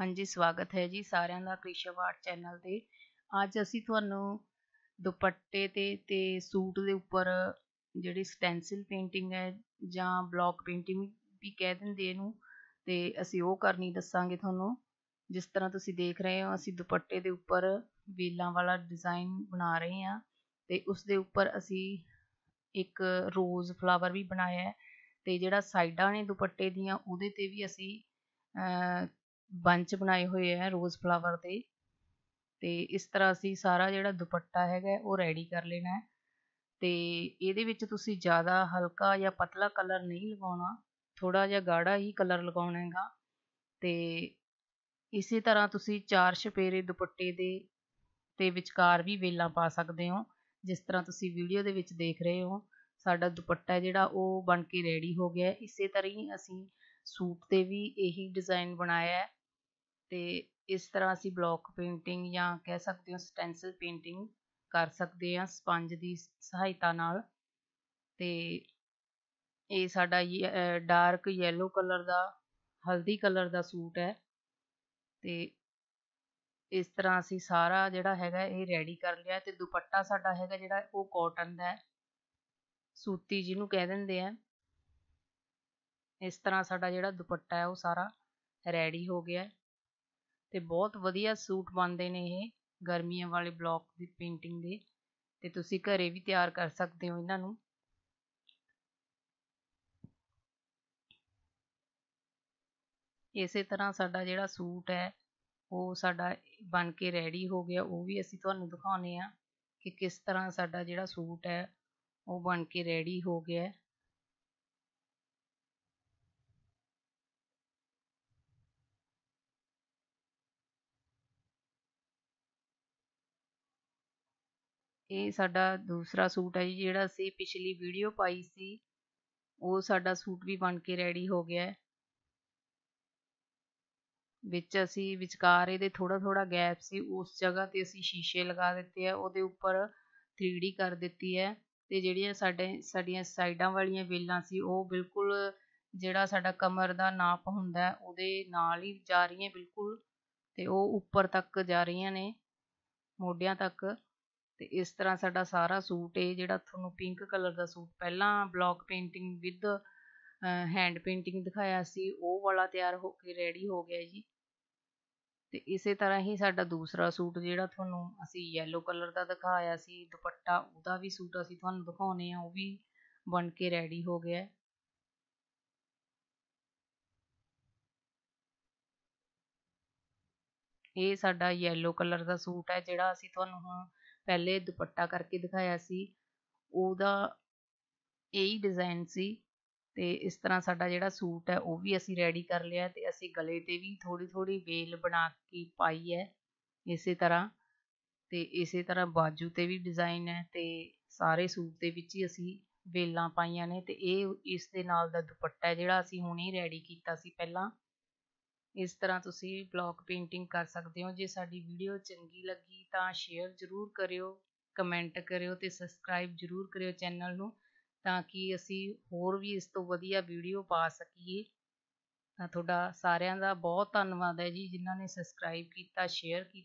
ਹਾਂਜੀ ਸਵਾਗਤ ਹੈ ਜੀ ਸਾਰਿਆਂ ਦਾ ਕ੍ਰਿਸ਼ਾ ਆਰਟ ਚੈਨਲ ਤੇ ਅੱਜ ਅਸੀਂ ਤੁਹਾਨੂੰ ਦੁਪੱਟੇ ਤੇ ਤੇ ਸੂਟ ਦੇ ਉੱਪਰ ਜਿਹੜੀ ਸਟੈਂਸਿਲ ਪੇਂਟਿੰਗ ਹੈ ਜਾਂ ਬਲੌਕ ਪੇਂਟਿੰਗ ਵੀ ਕਹਿ ਦਿੰਦੇ ਇਹਨੂੰ ਤੇ ਅਸੀਂ ਉਹ ਕਰਨੀ ਦੱਸਾਂਗੇ ਤੁਹਾਨੂੰ ਜਿਸ ਤਰ੍ਹਾਂ ਤੁਸੀਂ ਦੇਖ ਰਹੇ ਹੋ ਅਸੀਂ ਦੁਪੱਟੇ ਦੇ ਉੱਪਰ ਵੇਲਾਂ ਵਾਲਾ ਡਿਜ਼ਾਈਨ ਬਣਾ ਰਹੇ ਹਾਂ ਤੇ ਉਸ ਦੇ ਉੱਪਰ ਅਸੀਂ ਇੱਕ ਰੋਜ਼ ਫਲਾਵਰ ਵੀ ਬਣਾਇਆ ਹੈ ਤੇ ਜਿਹੜਾ ਸਾਈਡਾਂ ਨੇ ਦੁਪੱਟੇ ਦੀਆਂ ਉਹਦੇ ਤੇ ਵੀ ਅਸੀਂ ਬੰਚ ਬਣਾਏ ਹੋਏ ਆ ਰੋਜ਼ ਫਲਾਵਰ ਦੇ ਤੇ ਇਸ ਤਰ੍ਹਾਂ ਅਸੀਂ ਸਾਰਾ ਜਿਹੜਾ ਦੁਪੱਟਾ ਹੈਗਾ ਉਹ ਰੈਡੀ ਕਰ ਲੈਣਾ ਹੈ ਤੇ ਇਹਦੇ ਵਿੱਚ ਤੁਸੀਂ ਜ਼ਿਆਦਾ ਹਲਕਾ ਜਾਂ ਪਤਲਾ ਕਲਰ ਨਹੀਂ ਲਗਾਉਣਾ ਥੋੜਾ ਜਿਹਾ ਗਾੜਾ ਹੀ ਕਲਰ ਲਗਾਉਣਾ ਹੈਗਾ ਤੇ ਇਸੇ ਤਰ੍ਹਾਂ ਤੁਸੀਂ ਚਾਰ ਛਪੇਰੇ ਦੁਪੱਟੇ ਦੇ ਤੇ ਵਿਚਕਾਰ ਵੀ ਵੇਲਾਂ ਪਾ ਸਕਦੇ ਹੋ ਜਿਸ ਤਰ੍ਹਾਂ ਤੁਸੀਂ ਵੀਡੀਓ ਦੇ ਵਿੱਚ ਦੇਖ ਰਹੇ ਹੋ ਸਾਡਾ ਦੁਪੱਟਾ ਜਿਹੜਾ ਉਹ ਬਣ ਕੇ ਰੈਡੀ ਹੋ ਗਿਆ ਇਸੇ ਤਰ੍ਹਾਂ ਹੀ ਅਸੀਂ ਸੂਟ ਤੇ ਵੀ ਇਹੀ ਡਿਜ਼ਾਈਨ ਬਣਾਇਆ ਹੈ ਤੇ ਇਸ ਤਰ੍ਹਾਂ ਅਸੀਂ ਬਲੋਕ ਪੇਂਟਿੰਗ ਜਾਂ ਕਹਿ ਸਕਦੇ ਹਾਂ ਸਟੈਂਸਲ ਪੇਂਟਿੰਗ ਕਰ ਸਕਦੇ ਹਾਂ ਸਪੰਜ ਦੀ ਸਹਾਇਤਾ ਨਾਲ ਤੇ ਇਹ ਸਾਡਾ ਡਾਰਕ ਯੈਲੋ ਕਲਰ ਦਾ ਹਲਦੀ ਕਲਰ ਦਾ ਸੂਟ ਹੈ ਤੇ ਇਸ ਤਰ੍ਹਾਂ ਅਸੀਂ ਸਾਰਾ ਜਿਹੜਾ ਹੈਗਾ ਇਹ ਰੈਡੀ ਕਰ ਲਿਆ ਤੇ ਦੁਪੱਟਾ ਸਾਡਾ ਹੈਗਾ ਜਿਹੜਾ ਉਹ ਕਾਟਨ ਦਾ ਹੈ ਸੂਤੀ ਜਿਹਨੂੰ ਕਹਿ ਦਿੰਦੇ ਆ ਇਸ ਤਰ੍ਹਾਂ ਸਾਡਾ ਜਿਹੜਾ ਦੁਪੱਟਾ ਹੈ ਉਹ ਸਾਰਾ ਰੈਡੀ ਹੋ ਗਿਆ ਤੇ ਬਹੁਤ ਵਧੀਆ ਸੂਟ ਬਣਦੇ ਨੇ ਇਹ ਗਰਮੀਆਂ ਵਾਲੇ ਬਲੌਕ ਦੀ ਪੇਂਟਿੰਗ ਦੇ ਤੇ ਤੁਸੀਂ ਘਰੇ ਵੀ ਤਿਆਰ ਕਰ ਸਕਦੇ ਹੋ ਇਹਨਾਂ ਨੂੰ ਇਸੇ ਤਰ੍ਹਾਂ ਸਾਡਾ ਜਿਹੜਾ ਸੂਟ ਹੈ ਉਹ ਸਾਡਾ ਬਣ ਕੇ ਰੈਡੀ ਹੋ ਗਿਆ ਉਹ ਵੀ ਅਸੀਂ ਤੁਹਾਨੂੰ ਦਿਖਾਉਨੇ ਆ ਕਿ ਕਿਸ ਤਰ੍ਹਾਂ ਸਾਡਾ ਜਿਹੜਾ ਸੂਟ ਹੈ ਉਹ ਬਣ ਕੇ ਰੈਡੀ ਹੋ ਗਿਆ ਇਹ ਸਾਡਾ ਦੂਸਰਾ ਸੂਟ ਹੈ ਜੀ ਜਿਹੜਾ ਅਸੀਂ ਪਿਛਲੀ ਵੀਡੀਓ ਪਾਈ ਸੀ ਉਹ ਸਾਡਾ ਸੂਟ ਵੀ ਬਣ ਕੇ ਰੈਡੀ ਹੋ ਗਿਆ ਹੈ ਵਿੱਚ ਅਸੀਂ ਵਿਚਕਾਰ ਇਹਦੇ ਥੋੜਾ ਥੋੜਾ ਗੈਪ ਸੀ ਉਸ ਜਗ੍ਹਾ ਤੇ ਅਸੀਂ ਸ਼ੀਸ਼ੇ ਲਗਾ ਦਿੱਤੇ ਆ ਉਹਦੇ ਉੱਪਰ 3D ਕਰ ਦਿੱਤੀ ਹੈ ਤੇ ਜਿਹੜੀਆਂ ਸਾਡੇ ਸਾਡੀਆਂ ਸਾਈਡਾਂ ਵਾਲੀਆਂ ਵੇਲਾਂ ਸੀ ਉਹ ਬਿਲਕੁਲ ਜਿਹੜਾ ਸਾਡਾ ਕਮਰ ਦਾ ਨਾਪ ਹੁੰਦਾ ਉਹਦੇ ਨਾਲ ਹੀ ਜਾ ਰਹੀਆਂ ਬਿਲਕੁਲ ਤੇ ਉਹ ਉੱਪਰ ਤੱਕ ਜਾ ਰਹੀਆਂ ਨੇ ਮੋਢਿਆਂ ਤੱਕ ਤੇ ਇਸ ਤਰ੍ਹਾਂ ਸਾਡਾ ਸਾਰਾ ਸੂਟ ਇਹ ਜਿਹੜਾ ਤੁਹਾਨੂੰ ਪਿੰਕ ਕਲਰ ਦਾ ਸੂਟ ਪਹਿਲਾਂ block painting with hand painting ਦਿਖਾਇਆ ਸੀ ਉਹ ਵਾਲਾ ਤਿਆਰ ਹੋ ਕੇ ਰੈਡੀ ਹੋ ਗਿਆ ਜੀ ਤੇ ਇਸੇ ਤਰ੍ਹਾਂ ਹੀ ਸਾਡਾ ਦੂਸਰਾ ਸੂਟ ਜਿਹੜਾ ਤੁਹਾਨੂੰ ਅਸੀਂ yellow ਕਲਰ ਦਾ ਦਿਖਾਇਆ ਸੀ ਦੁਪੱਟਾ ਉਹਦਾ ਵੀ ਸੂਟ ਅਸੀਂ ਤੁਹਾਨੂੰ ਦਿਖਾਉਨੇ ਆ ਉਹ ਵੀ ਬਣ ਕੇ ਰੈਡੀ ਹੋ ਗਿਆ ਇਹ ਸਾਡਾ yellow ਕਲਰ ਦਾ ਸੂਟ ਹੈ ਜਿਹੜਾ ਅਸੀਂ ਤੁਹਾਨੂੰ ਹੁਣ ਪਹਿਲੇ ਦੁਪੱਟਾ ਕਰਕੇ ਦਿਖਾਇਆ ਸੀ ਉਹਦਾ ਇਹੀ ਡਿਜ਼ਾਈਨ ਸੀ ਤੇ ਇਸ ਤਰ੍ਹਾਂ ਸਾਡਾ ਜਿਹੜਾ ਸੂਟ ਹੈ ਉਹ ਵੀ ਅਸੀਂ ਰੈਡੀ ਕਰ ਲਿਆ ਤੇ ਅਸੀਂ ਗਲੇ ਤੇ ਵੀ ਥੋੜੀ ਥੋੜੀ ਵੇਲ ਬਣਾ ਕੇ ਪਾਈ ਹੈ ਇਸੇ ਤਰ੍ਹਾਂ ਤੇ ਇਸੇ ਤਰ੍ਹਾਂ ਬਾਜੂ ਤੇ ਵੀ ਡਿਜ਼ਾਈਨ ਹੈ ਤੇ ਸਾਰੇ ਸੂਟ ਦੇ ਵਿੱਚ ਹੀ ਅਸੀਂ ਵੇਲਾਂ ਪਾਈਆਂ ਨੇ ਤੇ ਇਹ ਇਸ ਦੇ ਨਾਲ ਦਾ ਦੁਪੱਟਾ ਜਿਹੜਾ ਅਸੀਂ ਹੁਣੇ ਰੈਡੀ ਕੀਤਾ ਸੀ ਪਹਿਲਾਂ ਇਸ ਤਰ੍ਹਾਂ ਤੁਸੀਂ ਬਲੌਕ ਪੇਂਟਿੰਗ ਕਰ ਸਕਦੇ ਹੋ ਜੇ ਸਾਡੀ ਵੀਡੀਓ ਚੰਗੀ ਲੱਗੀ ਤਾਂ ਸ਼ੇਅਰ ਜ਼ਰੂਰ ਕਰਿਓ ਕਮੈਂਟ ਕਰਿਓ ਤੇ ਸਬਸਕ੍ਰਾਈਬ ਜ਼ਰੂਰ ਕਰਿਓ ਚੈਨਲ ਨੂੰ ਤਾਂ ਕਿ ਅਸੀਂ ਹੋਰ ਵੀ ਇਸ ਤੋਂ ਵਧੀਆ ਵੀਡੀਓ ਪਾ ਸਕੀਏ ਤਾਂ ਤੁਹਾਡਾ ਸਾਰਿਆਂ ਦਾ ਬਹੁਤ ਧੰਨਵਾਦ ਹੈ ਜੀ ਜਿਨ੍ਹਾਂ ਨੇ ਸਬਸਕ੍ਰਾਈਬ ਕੀਤਾ ਸ਼ੇਅਰ ਕੀਤਾ